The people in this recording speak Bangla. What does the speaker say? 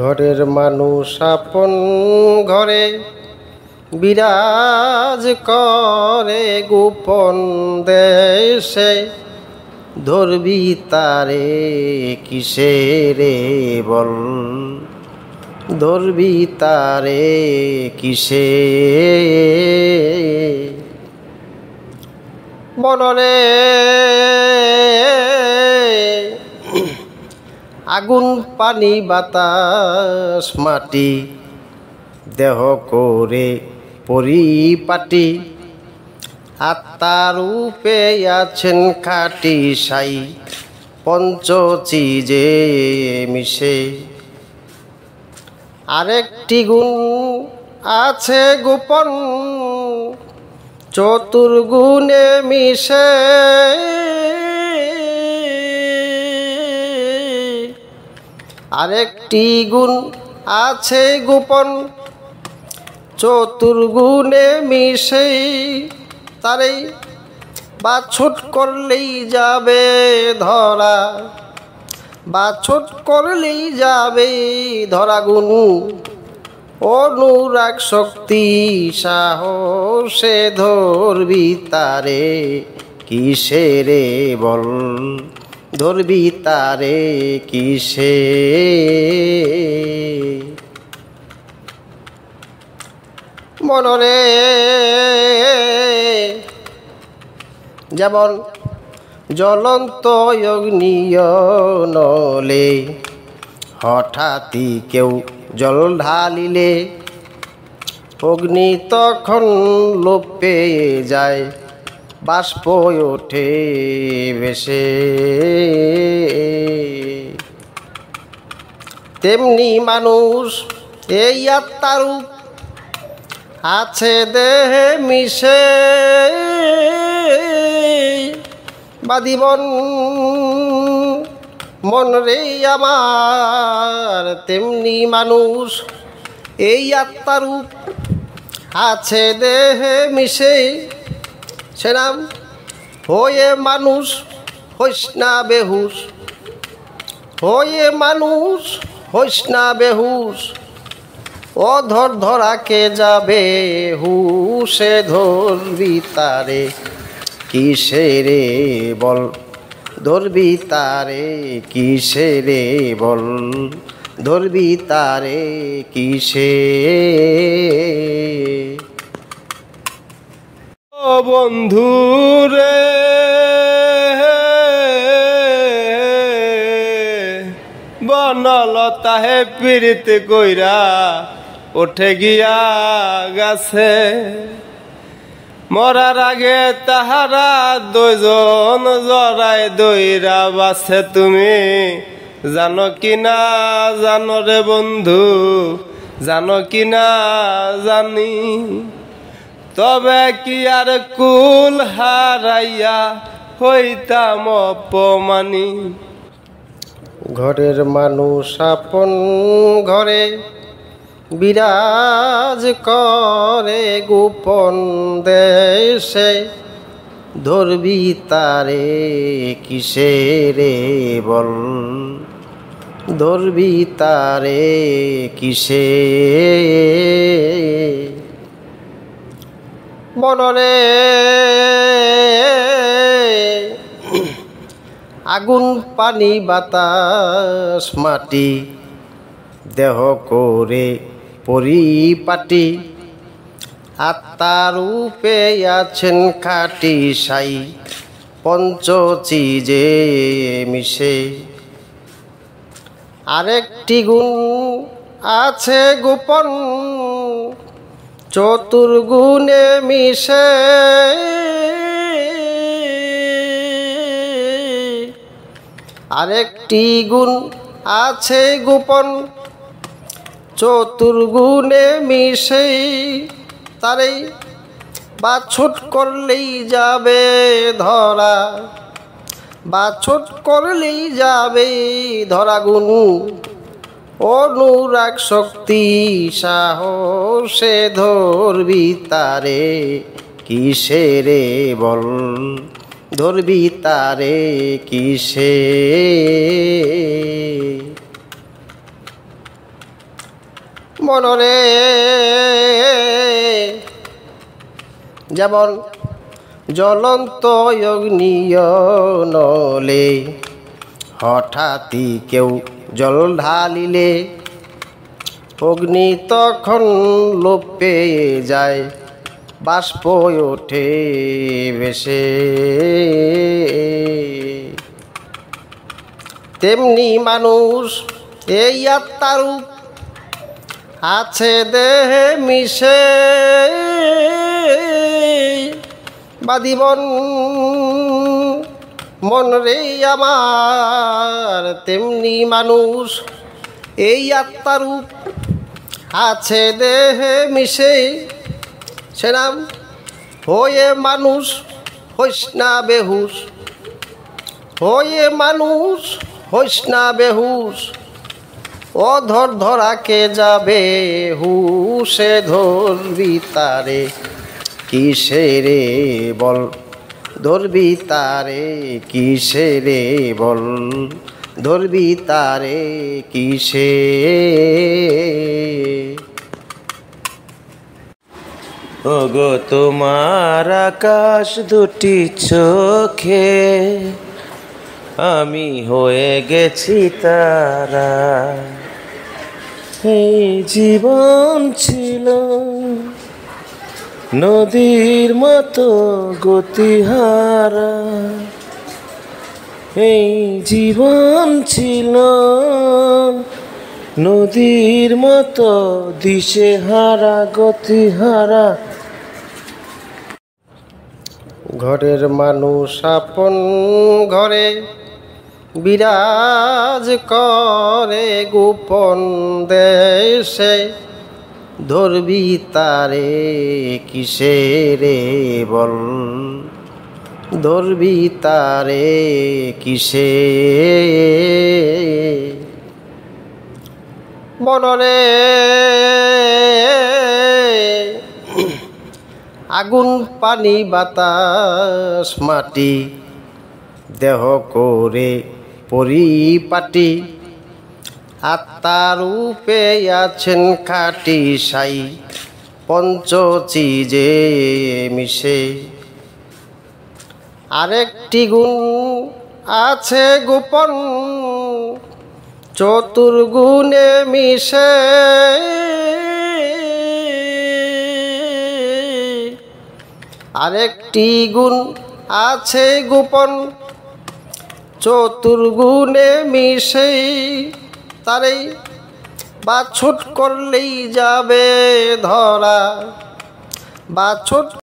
ঘরের মানুষ আপন ঘরে বিরাজ করে গোপন দেশে ধরবি তারে কিসে রে বল ধরবি তারে কিসে বনরে আগুন পানি বাতাস মাটি দেহ করে পরিপাটি আত্মার রূপে আছেন খাটি সাই পঞ্চ চিজে মিশে আরেকটি গুণ আছে গোপন চতুর্গুণে মিশে আরেকটি গুণ আছে গোপন চতুর্গুণে মিশেই তারেই বা ছুট করলেই যাবে ধরা বা ছুট করলেই যাবে ধরা গুণ অনুরাগ শক্তি সাহসে ধরবি তারে কিসেরে বল ধরবি তারে কিসে মনরে যেমন জ্বলন্ত অগ্নিয় নলে হঠাৎই কেউ জল ঢালিলে অগ্নি তখন লোপ পেয়ে যায় বাষ্প ওঠে বেশে তেমনি মানুষ এই আত্মারূপ আছে দেহে মিশে বাদিবন মন রে আমার তেমনি মানুষ এই আত্মারূপ আছে দেহে মিশে সেরাম হয়ে মানুষ হইস না বেহুস হয়ে মানুষ হইস না বেহুস অধর ধরাকে যাবে হুসে ধরবি তারে কিসে রে বল ধরবি তারে কিসে রে বল ধরবি তারে কিসে বন্ধু রে হে পীড়িত কইরা উঠে গিয়া গাছে মরার আগে তাহারা দুজন জরাই দইরা বাসে তুমি জানো কি না জানো রে বন্ধু জানো কি না জানি তবে কি আর কুল হারাইয়া হইতাম অপমানি ঘরের মানুষ আপন ঘরে বিরাজ করে গোপন দেশে ধরবি তারে কিসে রে বল ধরবি তারে কিসে বনরে আগুন পানি বাতাস মাটি দেহ করে পরিপাটি আত্মা রূপে আছেন খাটি সাই পঞ্চ চিজে মিশে আরেকটি গুণ আছে গোপন চতুর্গুণে মিশে আরেকটি গুণ আছে গোপন চতুর্গুণে মিশে তারই বা ছুট করলেই যাবে ধরা বা ছুট করলেই যাবে ধরা গুণ অনুরাগ শক্তি সাহসে ধরবি তারে কিসেরে বল ধরবি তারে কিসে মনরে যেমন জ্বলন্ত অগ্নিয় নলে হঠাৎই কেউ জল ঢালিলে অগ্নি তখন লোপ পেয়ে যায় বাষ্প ওঠে বেশে তেমনি মানুষ এই আত্মারূপ আছে দেহে মিশে বাদিবন মন রে আমার তেমনি মানুষ এই আত্মারূপ আছে দেহে মিশে সেরাম হয়ে মানুষ হইস না বেহুস হয়ে মানুষ হইস না বেহুস ও ধর ধরাকে যাবে হুসে ধরবি তারে কিসে রে বল ধরবি তারে কিসে রে বল ধরবি তারে কিসে ওগো তোমার আকাশ দুটি চোখে আমি হয়ে গেছি তারা এই জীবন ছিল নদীর মতো গতিহারা এই জীবন ছিল নদীর মতো গতি গতিহারা ঘরের মানুষ আপন ঘরে বিরাজ করে গোপন দেশে ধরবি তারে কিসে রে বল ধরবি তারে কিসে বনরে আগুন পানি বাতাস মাটি দেহ করে পরিপাটি আত্মারূপে আছেন খাটি সাই চিজে মিশে আরেকটি গুণ আছে গোপন চতুর্গুণে মিশে আরেকটি গুণ আছে গোপন চতুর্গুণে মিশে তারেই বা ছুট করলেই যাবে ধরা বা ছুট